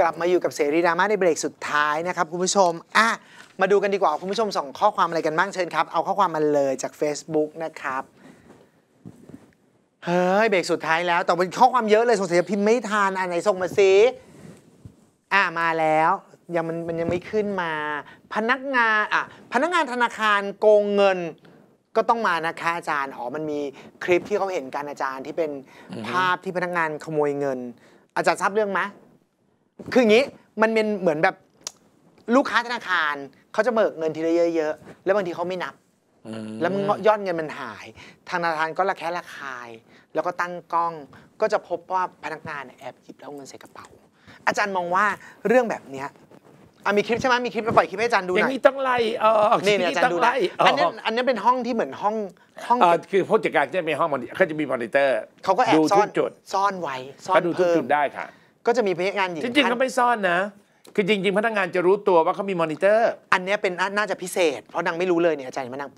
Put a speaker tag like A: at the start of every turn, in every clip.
A: กลับมาอยู่กับเสรีดราม่าในเบรกสุดท้ายนะครับ คุณผู้ชม อ่ะ มาดูกันดีกว่า คุณผู้ชมส่งข้อความอะไรกันบ้างเชิญครับ เอาข้อความมาเลยจาก Facebook นะครับ เฮ้ย เบรกสุดท้ายแล้วแต่เป็นข้อความเยอะเลย สงสัยพิมพ์ไม่ทันอันไหนส่งมาสิอ่ะ มาแล้ว ยังมันมันยังไม่ขึ้นมา พนักงาน อ่ะ พนักงานธนาคารโกงเงินก็ต้องมานะคะอาจารย์อ๋อมันมีคลิปที่เขาเห็นกานอาจารย์ที่เป็นภาพที่พนักงานขโมยเงิน อาจารย์ทราบเรื่องไหมคืออย่างนี้มันเป็นเหมือนแบบลูกค้าธนาคารเขาจะเบิกเงินทีละเยอะ ๆ แล้วบางทีเขาไม่นับแล้วมันยอดเงินมันหายทางธนาคารก็ระแคะระคาย แล้วก็ตั้งกล้อง ก็จะพบว่าพนักงานแอบหยิบแล้วเงินใส่กระเป๋าอาจารย์มองว่าเรื่องแบบเนี้ยอมีคลิปใช่ไหมมีคลิปมาปล่อยคลิปให้อาจารย์ดูหอน่อย่างนี้ต้องไล่เออนี่เนี่ยอาจารย์ดูไล่อันนี้อันนี้เป็นห้องที่เหมือนห้องห้องเออค
B: ือผู้จัดการจะมีห้องมอนิเขาจะมีมอนิเตอร์เขาก็แอบซ่อนดูทุจุด
A: ซ่อนไว้ซ่อนเขาดูทุพิ่จมดได้ค่ะก็จะมีพนักงานหญิงจริงๆเขาไม่ซ่อนนะคือจริง ๆพนักงานจะรู้ตัวว่าเขามีมอนิเตอร์ อันนี้เป็นน่าจะพิเศษ เพราะนางไม่รู้เลยเนี่ยอาจารย์มันนาง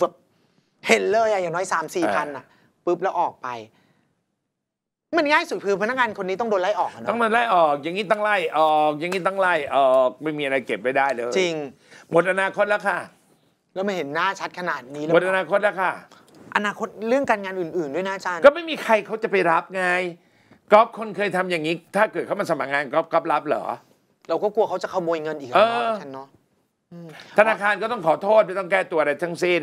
A: เห็นเลยอะอย่างน้อยสามสี่พันอะปุ๊บแล้วออกไปมันง่ายสุดคือพนักงานคนนี้ต้องโดนไล่ออก
B: นะต้องโดนไล่ออก อย่างนี้ต้องไล่ออกอย่างนี้ต้องไล่ออกไม่มีอะไรเก็บไว้ได้เลย จริง
A: หมดอนาคตแล้วค่ะแล้วไม่เห็นหน้าชัดขนาดนี้แล้วหมดอนาคตแล้วค่ะอนาคตเรื่องการงานอื่น ๆด้วยนะอาจารย์ก็ไม่มีใครเขาจะไปรับไง
B: ก๊อฟคนเคยทำอย่างนี้ ถ้าเกิดเขามาสมัครงานก๊อฟก๊อฟรับเหรอ
A: เราก็กลัวเขาจะขโมยเงินอีกเนาะฉันเนาะ
B: ธนาคารก็ต้องขอโทษไม่ต้องแก้ตัวอะไรทั้งสิ้น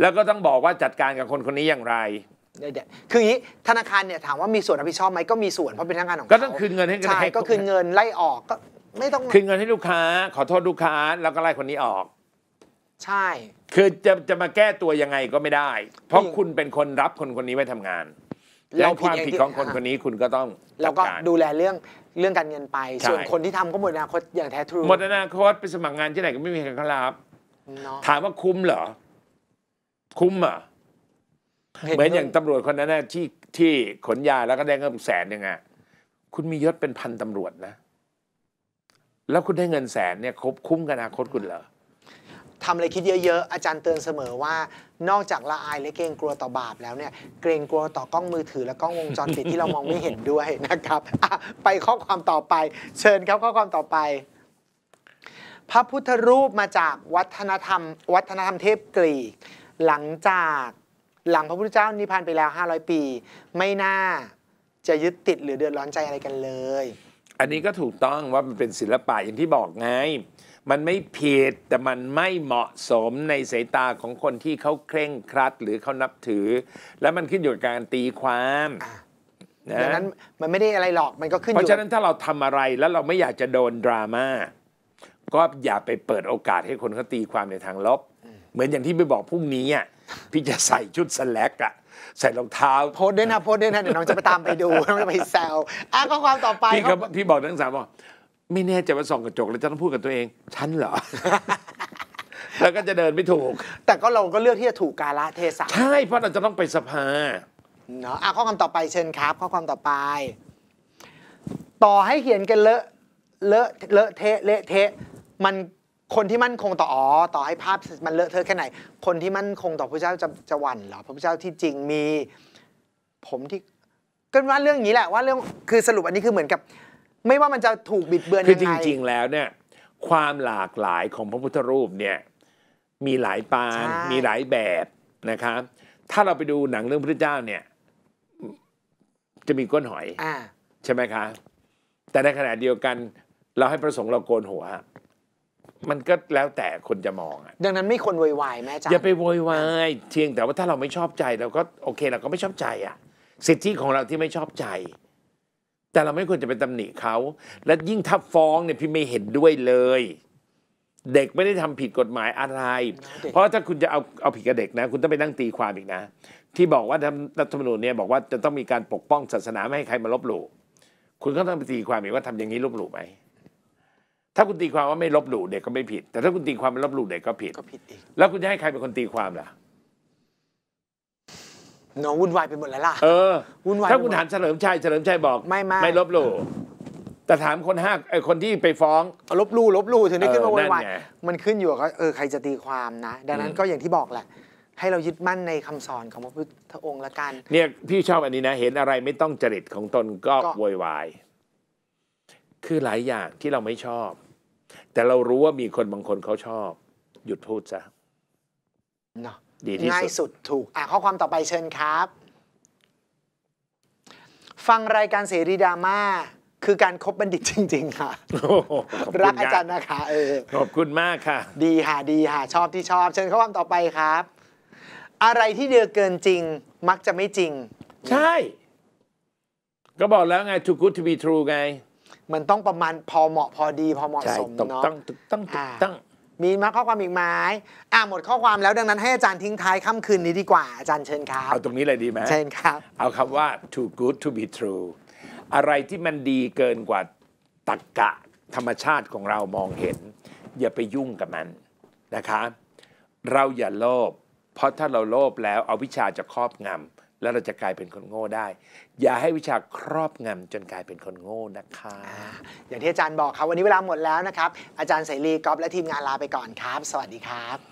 B: แล้วก็ต้องบอกว่าจัดการกับคนคนนี้อย่างไร
A: เดี๋ยวคืออย่างนี้ธนาคารเนี่ยถามว่ามีส่วนรับผิดชอบไหมก็มีส่วนเพราะเป็นทางการของเขาก็ต้องคืนเงินให้กับใช่ก็คืนเงินไล่ออกก็ไม่ต้องคืน
B: เงินให้ลูกค้า ขอโทษลูกค้า แล้วก็ไล่คนนี้ออก ใช่ คือจะจะมาแก้ตัวยังไงก็ไม่ได้ เพราะคุณเป็นคนรับคนคนนี้ไว้ทำงาน
A: แลเราคผิดวามเองผิดที่ของคนคนนี
B: ้คุณก็ต้อง แล้วก็ดูแ
A: ลเรื่องเรื่องการเงินไป ส่วนคนที่ทำก็หมดอนาคต อย่างแท้ทรู หมด
B: อนาคต ไปสมัครงานที่ไหนก็ไม่มีใครขารับถามว่าคุ้มเหรอ คุ้มอ่ะ เหมือนอย่างตำรวจคนนั้นที่ที่ ขนยาแล้วก็ได้เงินแสนยนงไงคุณมียศเป็นพันตำรวจนะ แล้วคุณได้เงินแสนเนี่ยครบคุ้มกับอนาคตคุณเหรอ
A: ทำอะไรคิดเยอะ ๆ อาจารย์เตือนเสมอว่านอกจากละอายและเกรงกลัวต่อบาปแล้วเนี่ยเกรงกลัวต่อกล้องมือถือ และกล้องวงจรปิดที่เรามองไม่เห็นด้วยนะครับไปข้อความต่อไป เชิญครับ ข้อความต่อไป พระพุทธรูปมาจากวัฒนธรรม วัฒนธรรมเทพกรีกหลังจากหลังพระพุทธเจ้านิพพานไปแล้ว 500 ปี ไม่น่าจะยึดติดหรือเดือดร้อนใจอะไรกันเลย
B: อันนี้ก็ถูกต้องว่ามันเป็นศิลปะอย่างที่บอกไงมันไม่ผิดแต่มันไม่เหมาะสมในสายตาของคนที่เขาเคร่งครัด หรือเขานับถือ แล้วมันขึ้นอยู่กับการตีความดังนั้น
A: มันไม่ได้อะไรหรอกมันก็ขึ้นอยู่เพราะฉะนั้น
B: ถ้าเราทำอะไรแล้วเราไม่อยากจะโดนดราม่าก็อย่าไปเปิดโอกาสให้คนเขาตีความในทางลบ เหมือนอย่างที่ไปบอกพรุ่งนี้อ่ะพี่จะใส่ชุดสแลกอะใส่รองเท้า โพสด้วยนะโพสด้วยนะเดี๋ยวน้องจะไปตามไปดูน้องจะไปแซ
A: วอ่ะข้อความต่อไปพ
B: ี่บอกนักงสามว่าไม่แน่ใจว่าส่องกระจกแล้วจะต้องพูดกับตัวเองฉันเหรอแล้วก็จะเดินไม่ถูก
A: แต่ก็เราก็เลือกที่จะถูกกาละเทศะใช่เพราะเราจะต้องไปสภาเนาะะข้อความต่อไปเชิญครับ ข้อความต่อไป ต่อให้เขียนกันเลอะเลอะเลอะเทะเละเทะมันคนที่มั่นคงต่ออ๋อต่อให้ภาพมันเลอะเทอะแค่ไหน คนที่มั่นคงต่อพระเจ้าจะจะหวั่นเหรอพระเจ้าที่จริงมี ผมที่ก็ว่าเรื่องนี้แหละว่าเรื่องคือสรุปอันนี้คือเหมือนกับไม่ว่ามันจะถูกบิดเบือนยังงไคือจริง
B: ๆแล้วเนี่ย ความหลากหลายของพระพุทธรูปเนี่ย มีหลายปางมีหลายแบบนะครับ ถ้าเราไปดูหนังเรื่องพระเจ้าเนี่ย จะมีก้นหอยอใช่ไหมคะ แต่ในขณะเดียวกัน เราให้ประสงค์เราโกนหัว มันก็แล้วแต่คนจะมองอ่ะ
A: ดังนั้นไม่ควรวอยวายแม่จ๋าอย่าไป
B: วอยวายเทียงแต่ว่าถ้าเราไม่ชอบใจเราก็โอเคเราก็ไม่ชอบใจอ่ะสิทธิของเราที่ไม่ชอบใจแต่เราไม่ควรจะไปตำหนิเขาและยิ่งถ้าฟ้องเนี่ยพี่ไม่เห็นด้วยเลย เด็กไม่ได้ทำผิดกฎหมายอะไร เพราะถ้าคุณจะเอาเอาผิดกับเด็กนะ คุณต้องไปนั่งตีความอีกนะ ที่บอกว่ารัฐธรรมนูญเนี่ยบอกว่าจะต้องมีการปกป้องศาสนาไม่ให้ใครมาลบหลู่คุณก็ต้องไปตีความอีกว่าทำอย่างนี้ลบหลู่ไหม ถ้าคุณตีความว่าไม่ลบหลู่เด็ก ก็ไม่ผิด แต่ถ้าคุณตีความเป็นลบหลู่เด็กก็ผิด แล้วคุณจะให้ใครเป็นคนตีความล่ะ
A: หนวุ่นวายไปหมดแล้วล่ะ
B: เออวุ่นวายถ้าคุณถามเฉลิมชัยเฉลิมชัยบอกไม่ไม่ไม่ลบหลู่ แต่ถามคนห้าไอคนที่ไปฟ้องลบลู่ลบลู่ถึงได้ขึ้นมาวุ่นวาย
A: มันขึ้นอยู่กับเออใครจะตีความนะ ดังนั้นก็อย่างที่บอกแหละ ให้เรายึดมั่นในคำสอนของพระพุทธองค์ละกัน
B: เนี่ยพี่ชอบอันนี้นะ เห็นอะไรไม่ต้องจริตของตนก็วุ่นวายคือหลายอย่างที่เราไม่ชอบ แต่เรารู้ว่ามีคนบางคนเขาชอบ หยุดพูดซะเนาะดีที่ง่ายสุด
A: ถูกอ่ะ ข้อความต่อไปเชิญครับ ฟังรายการเสรีดราม่า คือการครบบัณฑิตจริงๆ ค่ะรักอาจารย์นะคะ เออ ขอบคุณมากค่ะ ดีค่ะดีค่ะ ชอบที่ชอบเชิญข้อความต่อไปครับ อะไรที่เดือเกินจริงมักจะไม่จริง ใช่
B: ก็บอกแล้วไง too good to be true ไง มันต้องประมาณพอเหมาะพอดี พอเหมาะสมเนาะต้องต้อง
A: ต้องมีมาข้อความอีกไหม อ่าหมดข้อความแล้วดังนั้นให้อาจารย์ทิ้งท้ายค่ำคืนนี้ดีกว่า อาจารย์เชิญครับ เอา
B: ตรงนี้เลยดีไหมเชิญครับ เอาคำว่า too good to be true อะไรที่มันดีเกินกว่าตรรกกะธรรมชาติของเรามองเห็น อย่าไปยุ่งกับมัน นะคะเราอย่าโลภเพราะถ้าเราโลภแล้วเอาวิชาจะครอบงำแล้วเราจะกลายเป็นคนโง่ได้ อย่าให้วิชาค
A: รอบงำจนกลายเป็นคนโง่นะคะ อย่างที่อาจารย์บอกครับวันนี้เวลาหมดแล้วนะครับ อาจารย์เสรีกอฟและทีมงานลาไปก่อนครับ สวัสดีครับ